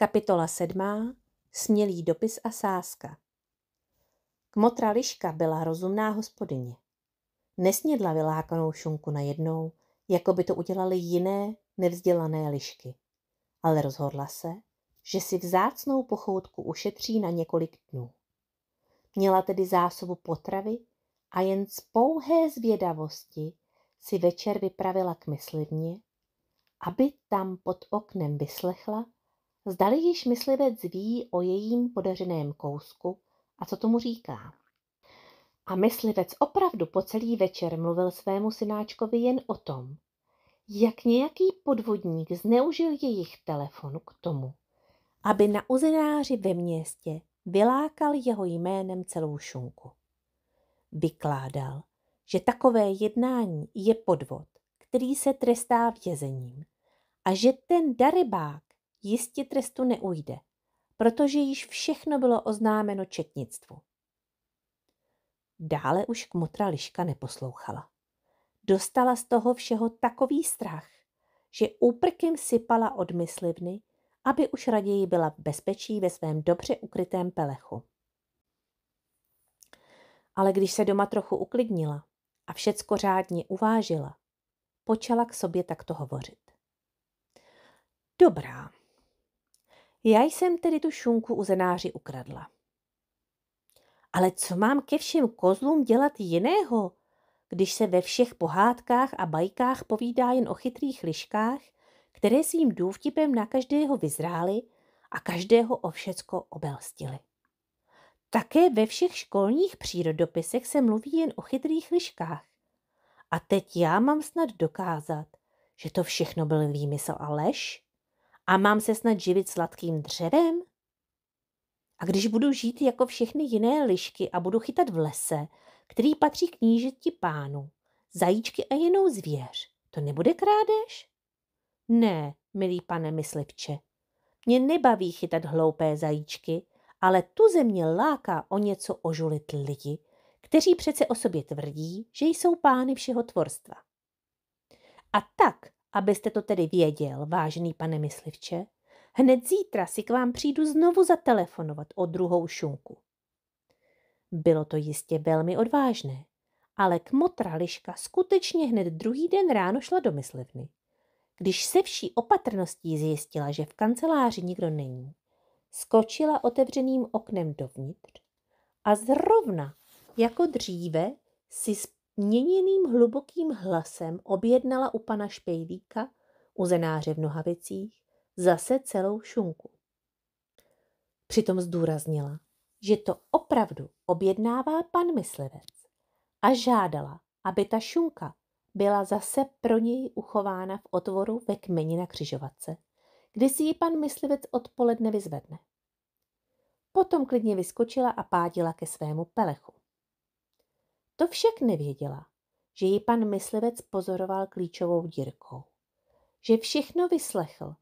Kapitola 7. Smělý dopis a sáska. Kmotra Liška byla rozumná hospodyně. Nesnědla vylákanou šunku najednou, jako by to udělali jiné, nevzdělané lišky. Ale rozhodla se, že si vzácnou pochoutku ušetří na několik dnů. Měla tedy zásobu potravy a jen z pouhé zvědavosti si večer vypravila k myslivně, aby tam pod oknem vyslechla, Zdali již myslivec ví o jejím podařeném kousku a co tomu říká. A myslivec opravdu po celý večer mluvil svému synáčkovi jen o tom, jak nějaký podvodník zneužil jejich telefon k tomu, aby na uzenáři ve městě vylákal jeho jménem celou šunku. Vykládal, že takové jednání je podvod, který se trestá vězením a že ten darybák jistě trestu neujde, protože již všechno bylo oznámeno četnictvu. Dále už kmotra liška neposlouchala. Dostala z toho všeho takový strach, že úprkem sypala od myslivny, aby už raději byla v bezpečí ve svém dobře ukrytém pelechu. Ale když se doma trochu uklidnila a všecko řádně uvážila, počala k sobě takto hovořit. Dobrá, já jsem tedy tu šunku u zenáři ukradla. Ale co mám ke všem kozlům dělat jiného, když se ve všech pohádkách a bajkách povídá jen o chytrých liškách, které svým důvtipem na každého vyzrály a každého o všecko obelstily. Také ve všech školních přírodopisech se mluví jen o chytrých liškách. A teď já mám snad dokázat, že to všechno byl výmysl a lež? A mám se snad živit sladkým dřevem? A když budu žít jako všechny jiné lišky a budu chytat v lese, který patří knížeti pánu, zajíčky a jinou zvěř, to nebude krádež? Ne, milý pane myslivče, mě nebaví chytat hloupé zajíčky, ale tu země láká o něco ožulit lidi, kteří přece o sobě tvrdí, že jsou pány všeho tvorstva. A tak Abyste to tedy věděl, vážený pane myslivče, hned zítra si k vám přijdu znovu zatelefonovat o druhou šunku. Bylo to jistě velmi odvážné, ale kmotra Liška skutečně hned druhý den ráno šla do myslivny. Když se vší opatrností zjistila, že v kanceláři nikdo není, skočila otevřeným oknem dovnitř a zrovna jako dříve si z měněným hlubokým hlasem objednala u pana u uzenáře v nohavicích, zase celou šunku. Přitom zdůraznila, že to opravdu objednává pan myslivec a žádala, aby ta šunka byla zase pro něj uchována v otvoru ve kmeni na křižovatce, kdy si ji pan myslivec odpoledne vyzvedne. Potom klidně vyskočila a pádila ke svému pelechu. To však nevěděla, že ji pan myslivec pozoroval klíčovou dírkou. Že všechno vyslechl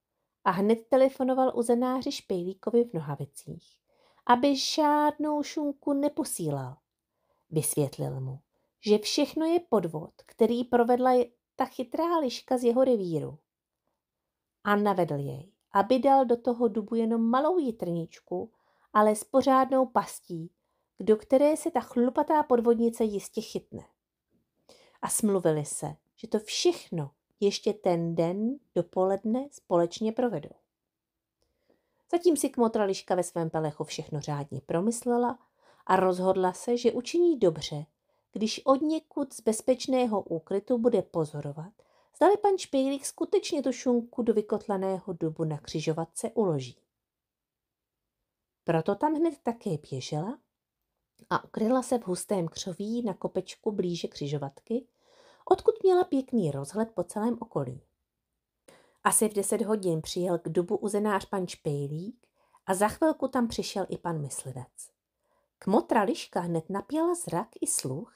a hned telefonoval uzenáři Špejlíkovi v nohavicích, aby žádnou šunku neposílal. Vysvětlil mu, že všechno je podvod, který provedla ta chytrá liška z jeho revíru. A navedl jej, aby dal do toho dubu jenom malou jitrničku, ale s pořádnou pastí, do které se ta chlupatá podvodnice jistě chytne. A smluvili se, že to všechno ještě ten den dopoledne společně provedou. Zatím si kmotrališka ve svém pelechu všechno řádně promyslela a rozhodla se, že učiní dobře, když od někud z bezpečného úkrytu bude pozorovat, zdali pan Špejlík skutečně tu šunku do vykotlaného dubu na křižovatce uloží. Proto tam hned také běžela a ukryla se v hustém křoví na kopečku blíže křižovatky, odkud měla pěkný rozhled po celém okolí. Asi v deset hodin přijel k dubu uzenář pan Špejlík a za chvilku tam přišel i pan myslivec. Kmotra liška hned napěla zrak i sluch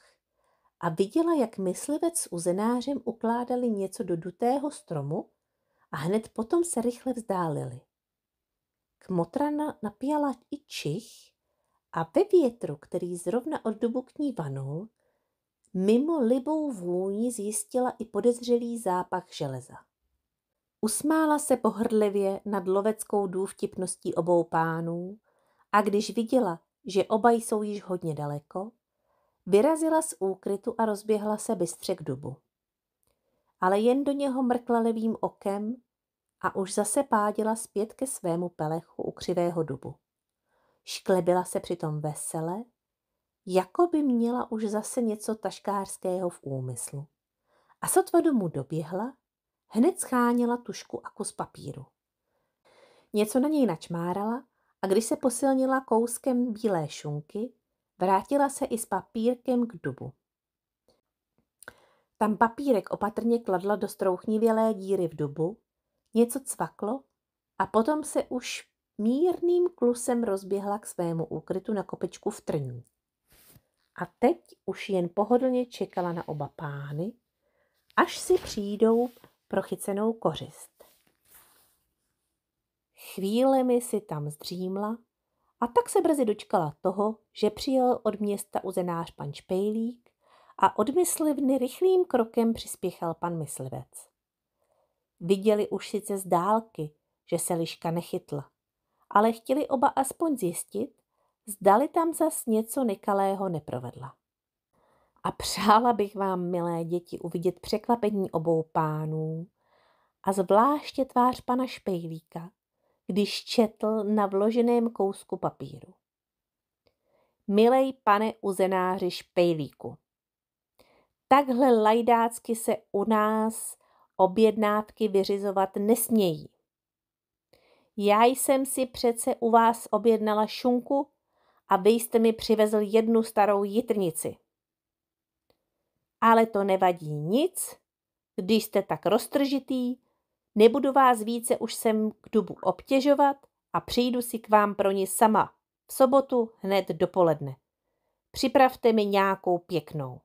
a viděla, jak myslivec s uzenářem ukládali něco do dutého stromu a hned potom se rychle vzdálili. Kmotrana napěla i čich a ve větru, který zrovna od dubu k ní vanul, mimo libou vůni zjistila i podezřelý zápach železa. Usmála se pohrdlivě nad loveckou důvtipností obou pánů a když viděla, že oba jsou již hodně daleko, vyrazila z úkrytu a rozběhla se bystře k dubu. Ale jen do něho mrkla levým okem a už zase pádila zpět ke svému pelechu u křivého dubu. Šklebila se přitom vesele, jako by měla už zase něco taškářského v úmyslu. A sotva domů doběhla, hned scháněla tušku a kus papíru. Něco na něj načmárala a když se posilnila kouskem bílé šunky, vrátila se i s papírkem k dubu. Tam papírek opatrně kladla do strouchnivělé díry v dubu, něco cvaklo a potom se už mírným klusem rozběhla k svému úkrytu na kopečku v trní. A teď už jen pohodlně čekala na oba pány, až si přijdou pro chycenou kořist. Chvílemi si tam zdřímla a tak se brzy dočkala toho, že přijel od města uzenář pan Špejlík a od myslivny rychlým krokem přispěchal pan myslivec. Viděli už sice z dálky, že se liška nechytla ale chtěli oba aspoň zjistit, zdali tam zas něco nekalého neprovedla. A přála bych vám, milé děti, uvidět překvapení obou pánů a zvláště tvář pana Špejlíka, když četl na vloženém kousku papíru. Milej pane uzenáři Špejlíku, takhle lajdácky se u nás objednávky vyřizovat nesmějí. Já jsem si přece u vás objednala šunku a vy jste mi přivezl jednu starou jitrnici. Ale to nevadí nic, když jste tak roztržitý, nebudu vás více už sem k dubu obtěžovat a přijdu si k vám pro ní sama v sobotu hned dopoledne. Připravte mi nějakou pěknou.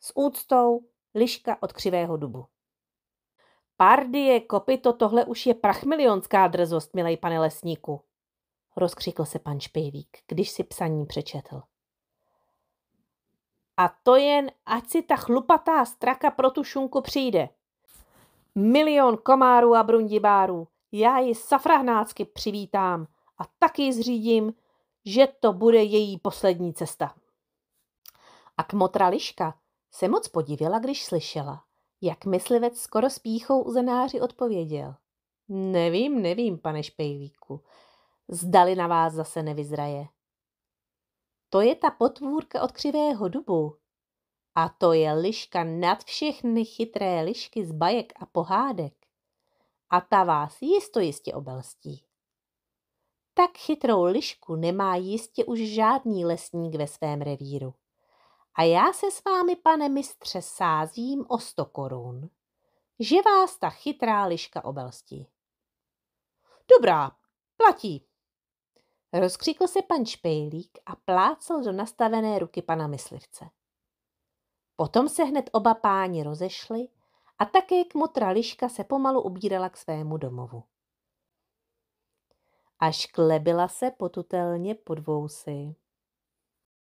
S úctou liška od křivého dubu. Pardie, kopyto, tohle už je prachmilionská drzost, milej pane lesníku, rozkřikl se pan Špejlík, když si psaní přečetl. A to jen, ať si ta chlupatá straka pro tu šunku přijde. Milion komárů a brundibárů, já ji safrahnácky přivítám a taky zřídím, že to bude její poslední cesta. A kmotra Liška se moc podivila, když slyšela, jak myslivec skoro s píchou uzenáři odpověděl. Nevím, nevím, pane Špejlíku. Zdali na vás zase nevyzraje. To je ta potvůrka od křivého dubu. A to je liška nad všechny chytré lišky z bajek a pohádek. A ta vás jisto jistě obelstí. Tak chytrou lišku nemá jistě už žádný lesník ve svém revíru a já se s vámi, pane mistře, sázím o sto korun, že vás ta chytrá liška obelstí. Dobrá, platí. Rozkřikl se pan Špejlík a plácel do nastavené ruky pana myslivce. Potom se hned oba páni rozešli a také kmotra liška se pomalu ubírala k svému domovu. Až klebila se potutelně pod vousy.